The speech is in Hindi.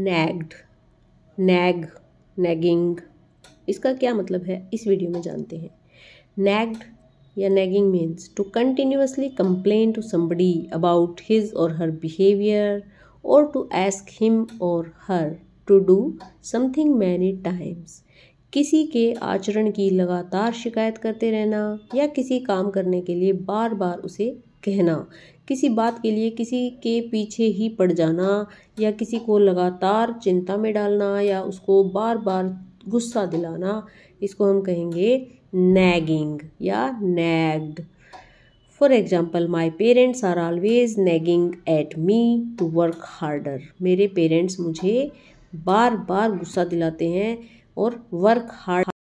नैग्ड नैग नैगिंग इसका क्या मतलब है इस वीडियो में जानते हैं नैग्ड या nagging means to continuously complain to somebody about his or her behaviour or to ask him or her to do something many times किसी के आचरण की लगातार शिकायत करते रहना या किसी काम करने के लिए बार बार उसे कहना किसी बात के लिए किसी के पीछे ही पड़ जाना या किसी को लगातार चिंता में डालना या उसको बार बार गुस्सा दिलाना इसको हम कहेंगे नैगिंग या nag for example my parents are always nagging at me to work harder मेरे पेरेंट्स मुझे बार बार गुस्सा दिलाते हैं और वर्क हार्ड